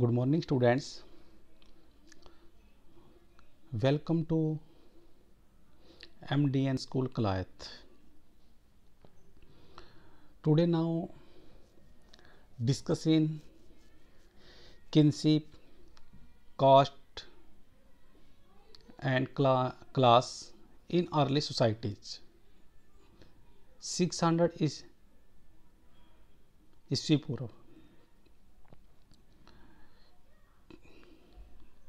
good morning students welcome to mdn school kalayat today now discussing kinship cost and class in early societies 600 is ईस्वी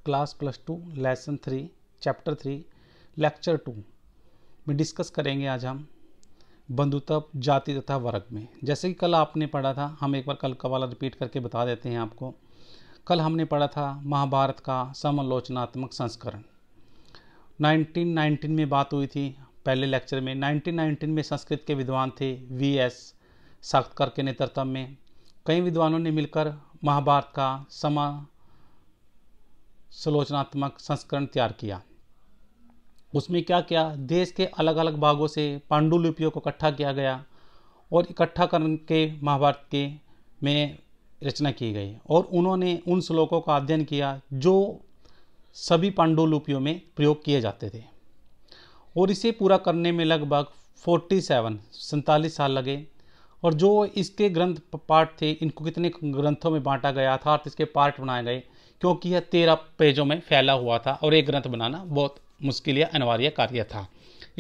class plus two lesson three chapter three lecture two में discuss करेंगे आज हम बंधुत्व जाति तथा वर्ग में जैसे कि कल आपने पढ़ा था हम एक बार कल का वाला रिपीट करके बता देते हैं आपको कल हमने पढ़ा था महाभारत का समालोचनात्मक संस्करण 1919 में बात हुई थी पहले लेक्चर में 1919 में संस्कृत के विद्वान थे वी एस साख्तकर के नेतृत्व में कई विद्वानों ने मिलकर महाभारत का समा सलोचनात्मक संस्करण तैयार किया उसमें क्या क्या देश के अलग अलग भागों से पांडुलिपियों को इकट्ठा किया गया और इकट्ठा करके महाभारत के में रचना की गई और उन्होंने उन श्लोकों का अध्ययन किया जो सभी पांडुलिपियों में प्रयोग किए जाते थे और इसे पूरा करने में लगभग फोर्टी सेवन सैंतालीस साल लगे और जो इसके ग्रंथ पाठ थे इनको कितने ग्रंथों में बांटा गया था और इसके पार्ट बनाए गए क्योंकि यह तेरह पेजों में फैला हुआ था और एक ग्रंथ बनाना बहुत मुश्किल या अनिवार्य कार्य था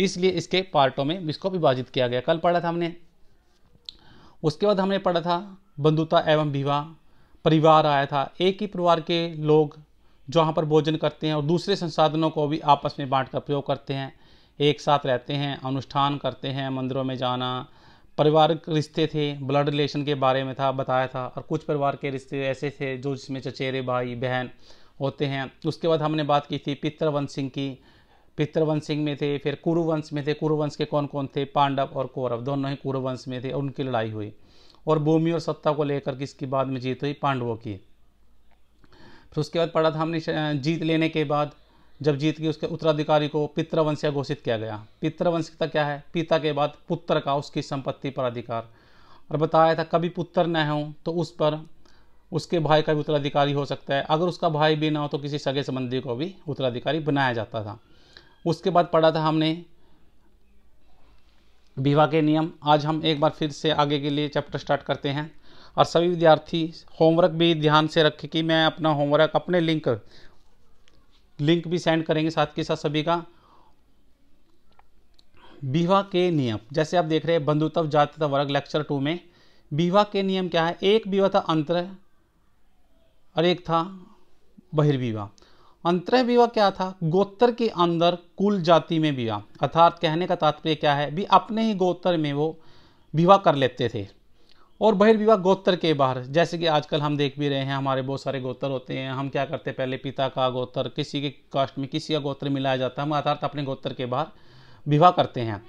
इसलिए इसके पार्टों में इसको विभाजित किया गया कल पढ़ा था हमने उसके बाद हमने पढ़ा था बंधुता एवं विवाह परिवार आया था एक ही परिवार के लोग जहाँ पर भोजन करते हैं और दूसरे संसाधनों को भी आपस में बांटकर कर प्रयोग करते हैं एक साथ रहते हैं अनुष्ठान करते हैं मंदिरों में जाना पारिवारिक रिश्ते थे ब्लड रिलेशन के बारे में था बताया था और कुछ परिवार के रिश्ते ऐसे थे जो जिसमें चचेरे भाई बहन होते हैं उसके बाद हमने बात की थी पितृवंश सिंह की पितृवंश सिंह में थे फिर कुरुवंश में थे कुरुवंश के कौन कौन थे पांडव और कौरव दोनों ही कुरुवंश में थे और उनकी लड़ाई हुई और भूमि और सत्ता को लेकर किसकी बाद में जीत हुई पांडवों की फिर उसके बाद पढ़ा था हमने जीत लेने के बाद जब जीत गई उसके उत्तराधिकारी को पितृवंशीय घोषित किया गया पितृवंशिकता क्या है पिता के बाद पुत्र का उसकी संपत्ति पर अधिकार और बताया था कभी पुत्र न हो तो उस पर उसके भाई का भी उत्तराधिकारी हो सकता है अगर उसका भाई भी ना हो तो किसी सगे संबंधी को भी उत्तराधिकारी बनाया जाता था उसके बाद पढ़ा था हमने विवाह के नियम आज हम एक बार फिर से आगे के लिए चैप्टर स्टार्ट करते हैं और सभी विद्यार्थी होमवर्क भी ध्यान से रखें कि मैं अपना होमवर्क अपने लिंक लिंक भी सेंड करेंगे साथ के साथ सभी का विवाह के नियम जैसे आप देख रहे हैं बंधुत्व जाति वर्ग लेक्चर टू में विवाह के नियम क्या है एक विवाह था अंतर और एक था बहिर्विवाह अंतर विवाह क्या था गोत्र के अंदर कुल जाति में विवाह अर्थात कहने का तात्पर्य क्या है भी अपने ही गोत्र में वो विवाह कर लेते थे और बहिर्विवाह गोत्र के बाहर जैसे कि आजकल हम देख भी रहे हैं हमारे बहुत सारे गोत्र होते हैं हम क्या करते हैं पहले पिता का गोत्र किसी के कास्ट में किसी का गोत्र मिलाया जाता है हम अर्थात अपने गोत्र के बाहर विवाह करते हैं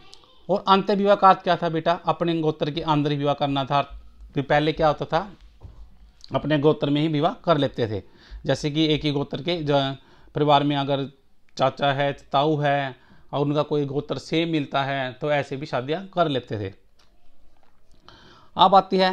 और अंत विवाह का अर्थ क्या था बेटा अपने गोत्र के अंदर ही विवाह करना था फिर तो पहले क्या होता था अपने गोत्र में ही विवाह कर लेते थे जैसे कि एक ही गोत्र के परिवार में अगर चाचा है ताऊ है और उनका कोई गोत्र सेम मिलता है तो ऐसे भी शादियाँ कर लेते थे अब आती है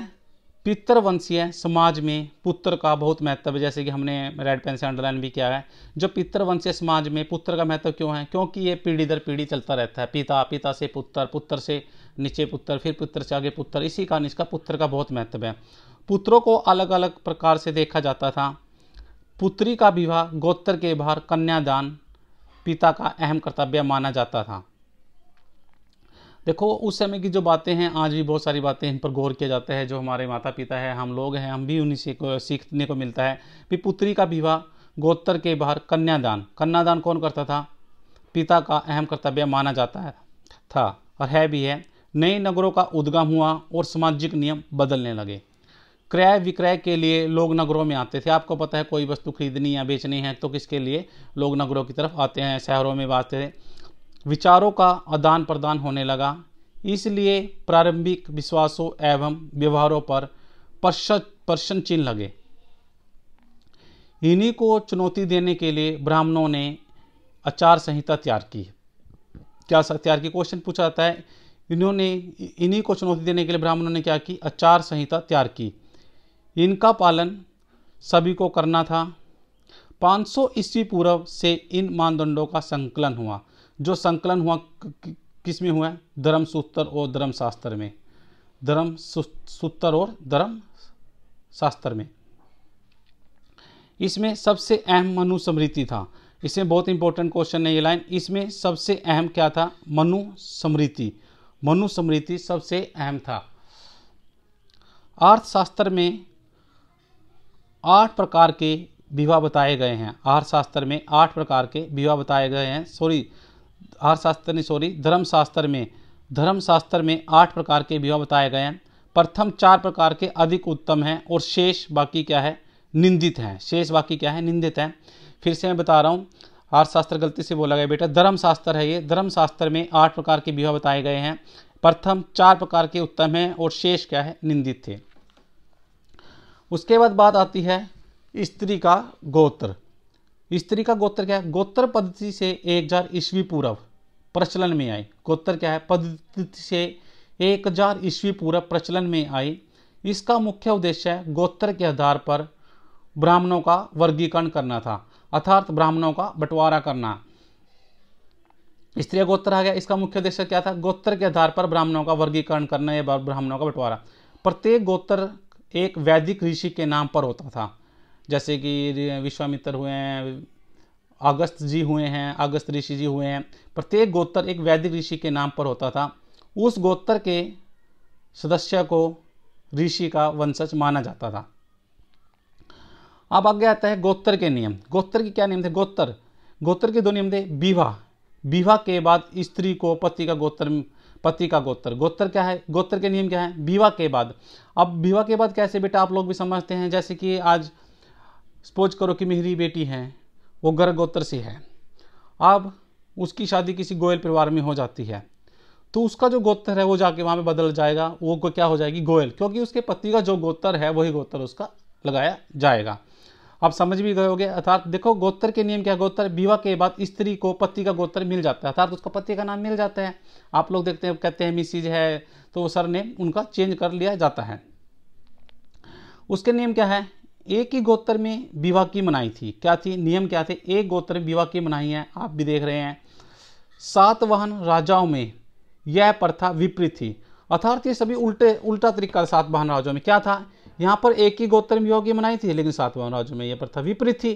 पितृवंशीय समाज में पुत्र का बहुत महत्व है जैसे कि हमने रेड पेन से अंडरलाइन भी किया है जो पितृवंशीय समाज में पुत्र का महत्व क्यों है क्योंकि ये पीढ़ी दर पीढ़ी चलता रहता है पिता पिता से पुत्र पुत्र से नीचे पुत्र फिर पुत्र से आगे पुत्र इसी कारण इसका पुत्र का बहुत महत्व है पुत्रों को अलग अलग प्रकार से देखा जाता था पुत्री का विवाह गोत्र के बाहर कन्यादान पिता का अहम कर्तव्य माना जाता था देखो उस समय की जो बातें हैं आज भी बहुत सारी बातें इन पर गौर किया जाता है जो हमारे माता पिता है हम लोग हैं हम भी उन्हीं से सीखने को मिलता है भी पुत्री का विवाह गोत्र के बाहर कन्यादान कन्यादान कौन करता था पिता का अहम कर्तव्य माना जाता है था और है भी है नए नगरों का उद्गम हुआ और सामाजिक नियम बदलने लगे क्रय विक्रय के लिए लोग नगरों में आते थे आपको पता है कोई वस्तु खरीदनी या बेचनी है तो किसके लिए लोग नगरों की तरफ आते हैं शहरों में बसते थे विचारों का आदान प्रदान होने लगा इसलिए प्रारंभिक विश्वासों एवं व्यवहारों पर प्रश्न चिन्ह लगे इन्हीं को चुनौती देने के लिए ब्राह्मणों ने आचार संहिता तैयार की क्या तैयार की क्वेश्चन पूछा जाता है इन्होंने इन्हीं को चुनौती देने के लिए ब्राह्मणों ने क्या की आचार संहिता तैयार की इनका पालन सभी को करना था 500 ईस्वी पूर्व से इन मानदंडों का संकलन हुआ जो संकलन हुआ किस में हुआ धर्म सूत्र और धर्म शास्त्र में धर्म सूत्र और धर्म शास्त्र में इसमें सबसे अहम मनुस्मृति था इसमें बहुत इंपॉर्टेंट क्वेश्चन है ये लाइन इसमें सबसे अहम क्या था मनुस्मृति मनुस्मृति सबसे अहम था अर्थशास्त्र में आठ प्रकार के विवाह बताए गए हैं अर्थशास्त्र में आठ प्रकार के विवाह बताए गए हैं सॉरी आहारशास्त्र नहीं सॉरी धर्मशास्त्र में धर्मशास्त्र में आठ प्रकार के विवाह बताए गए हैं प्रथम चार प्रकार के अधिक उत्तम हैं और शेष बाकी क्या है निंदित हैं शेष बाकी क्या है निंदित हैं फिर से मैं बता रहा हूँ आर्थशास्त्र गलती से बोला गया बेटा धर्मशास्त्र है ये धर्मशास्त्र में आठ प्रकार के विवाह बताए गए हैं प्रथम चार प्रकार के उत्तम हैं और शेष क्या है निंदित थे उसके बाद बात आती है स्त्री का गोत्र स्त्री का गोत्र क्या है गोत्र पद्धति से एक हजार ईस्वी पूर्व प्रचलन में आई गोत्र क्या है पद्धति से एक हजार ईस्वी पूर्व प्रचलन में आई इसका मुख्य उद्देश्य है गोत्र के आधार पर ब्राह्मणों का वर्गीकरण करना था अर्थात ब्राह्मणों का बंटवारा करना स्त्री गोत्र आ गया इसका मुख्य उद्देश्य क्या था गोत्र के आधार पर ब्राह्मणों का वर्गीकरण करना या ब्राह्मणों का बंटवारा प्रत्येक गोत्र एक वैदिक ऋषि के नाम पर होता था जैसे कि विश्वामित्र हुए हैं अगस्त जी हुए हैं अगस्त ऋषि जी हुए हैं प्रत्येक गोत्र एक वैदिक ऋषि के नाम पर होता था उस गोत्र के सदस्य को ऋषि का वंशज माना जाता था अब आगे आता है गोत्र के नियम गोत्र के क्या नियम थे गोत्र गोत्र के दो नियम थे विवाह विवाह के बाद स्त्री को पति का गोत्र पति का गोत्र गोत्र क्या है गोत्र के नियम क्या है विवाह के बाद अब विवाह के बाद कैसे बेटा आप लोग भी समझते हैं जैसे कि आज सपोज करो कि मेरी बेटी है वो गर्ग गोत्र से है अब उसकी शादी किसी गोयल परिवार में हो जाती है तो उसका जो गोत्र है वो जाके वहाँ पे बदल जाएगा वो को क्या हो जाएगी गोयल क्योंकि उसके पति का जो गोत्र है वही गोत्र उसका लगाया जाएगा आप समझ भी गए होगे अर्थात देखो गोत्र के नियम क्या गोत्र विवाह के बाद स्त्री को पति का गोत्र मिल जाता है अर्थात उसका पति का नाम मिल जाता है आप लोग देखते हैं कहते हैं मिसिज है तो वो सर नेम उनका चेंज कर लिया जाता है उसके नियम क्या है एक ही गोत्र में विवाह की मनाई थी क्या थी नियम क्या थे एक गोत्र में विवाह की मनाई है आप भी देख रहे हैं सातवाहन राजाओं में यह प्रथा विपरीत थी अर्थात ये सभी उल्टे उल्टा तरीका सात वाहन राजाओं में क्या था यहाँ पर एक ही गोत्र में विवाह की मनाई थी लेकिन सातवाहन राजाओं में यह प्रथा विपरीत थी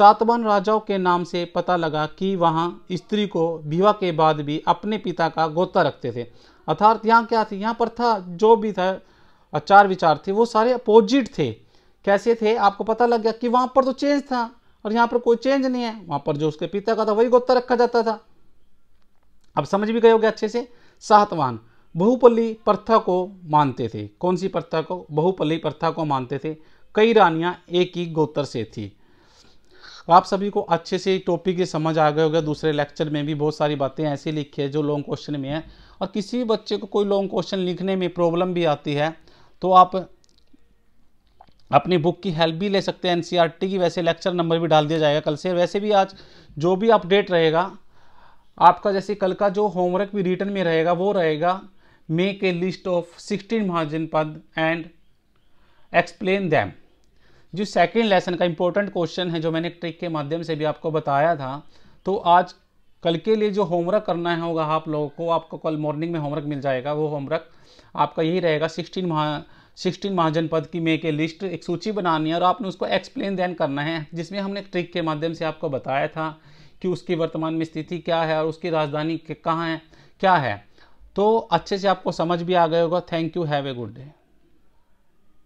वाहन राजाओं के नाम से पता लगा कि वहाँ स्त्री को विवाह के बाद भी अपने पिता का गोता रखते थे अर्थात यहाँ क्या थी यहाँ प्रथा जो भी था आचार विचार थे वो सारे अपोजिट थे कैसे थे आपको पता लग गया कि वहाँ पर तो चेंज था और यहाँ पर कोई चेंज नहीं है वहाँ पर जो उसके पिता का था वही गोता रखा जाता था अब समझ भी गए हो गया अच्छे से सातवान बहुपल्ली प्रथा को मानते थे कौन सी प्रथा को बहुपल्ली प्रथा को मानते थे कई रानियां एक ही गोत्र से थी आप सभी को अच्छे से टॉपिक ये समझ आ गए होगा दूसरे लेक्चर में भी बहुत सारी बातें ऐसी लिखी है जो लॉन्ग क्वेश्चन में है और किसी भी बच्चे को कोई लॉन्ग क्वेश्चन लिखने में प्रॉब्लम भी आती है तो आप अपनी बुक की हेल्प भी ले सकते हैं एनसीईआरटी e की वैसे लेक्चर नंबर भी डाल दिया जाएगा कल से वैसे भी आज जो भी अपडेट रहेगा आपका जैसे कल का जो होमवर्क भी रिटर्न में रहेगा वो रहेगा make a list of sixteen mahajanapada and explain them जो सेकेंड लेसन का इंपॉर्टेंट क्वेश्चन है जो मैंने ट्रिक के माध्यम से भी आपको बताया था तो आज कल के लिए जो होमवर्क करना है होगा आप लोगों को आपको कल मॉर्निंग में होमवर्क मिल जाएगा वो होमवर्क आपका यही रहेगा सिक्सटीन महा सिक्सटीन महाजनपद की में के लिस्ट एक सूची बनानी है और आपने उसको एक्सप्लेन देन करना है जिसमें हमने एक ट्रिक के माध्यम से आपको बताया था कि उसकी वर्तमान में स्थिति क्या है और उसकी राजधानी कहाँ है क्या है तो अच्छे से आपको समझ भी आ गया होगा thank you have a good day